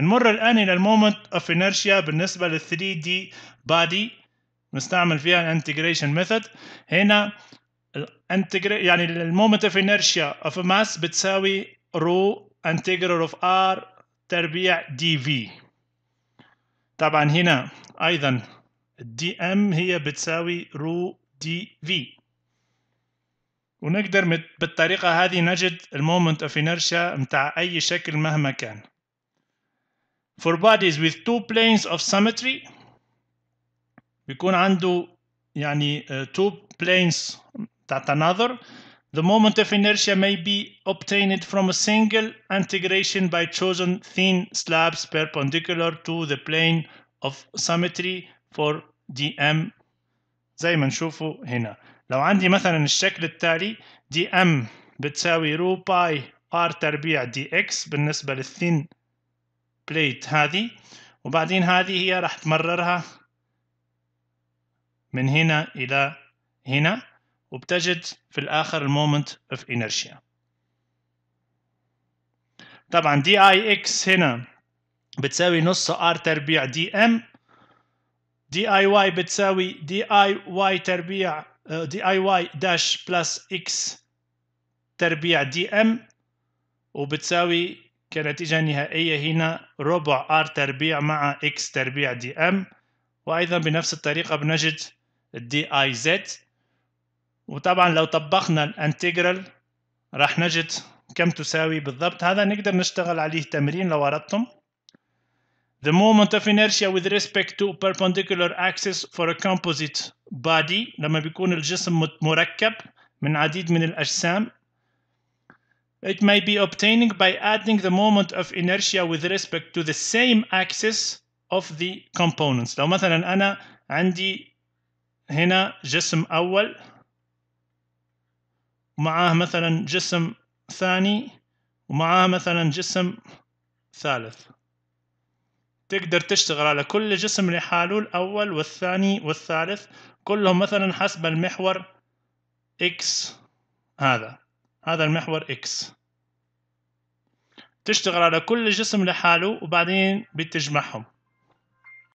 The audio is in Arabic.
نمر الآن إلى المومنت اوف انرشيا بالنسبة لل 3 دي بادي نستعمل فيها الانتجريشن ميثود هنا يعني المومنت اوف انرشيا اوف ماس بتساوي رو انتجرال اوف ار تربيع دي في طبعا هنا ايضا الدي ام هي بتساوي رو دي في ونقدر بالطريقة هذه نجد المومنت اوف انرشيا متاع اي شكل مهما كان for bodies with two planes of symmetry بيكون عنده يعني uh, two planes that another the moment of inertia may be obtained from a single integration by chosen thin slabs perpendicular to the plane of symmetry for dm زي ما نشوفه هنا لو عندي مثلا الشكل التالي dm بتساوي رو باي r تربيع dx بالنسبة للثين بليت هذه وبعدين هذه هي راح تمررها من هنا إلى هنا وبتجد في الآخر المومنت اوف انرشيا طبعا دي اي اكس هنا بتساوي نص ار تربيع دي ام دي اي واي بتساوي دي اي واي تربيع دي اي واي داش بلس اكس تربيع دي ام وبتساوي كنتيجة نهائية هنا ربع R تربيع مع X تربيع DM وأيضا بنفس الطريقة بنجد DIZ وطبعا لو طبقنا الانتجرال راح نجد كم تساوي بالضبط هذا نقدر نشتغل عليه تمرين لو أردتم The moment of inertia with respect to perpendicular axis for a composite body لما بيكون الجسم مركب من عديد من الأجسام It may be obtaining by adding the moment of inertia with respect to the same axis of the components لو مثلا أنا عندي هنا جسم أول ومعاه مثلا جسم ثاني ومعاه مثلا جسم ثالث تقدر تشتغل على كل جسم لحاله الأول والثاني والثالث كلهم مثلا حسب المحور X هذا هذا المحور X تشتغل على كل جسم لحاله وبعدين بتجمعهم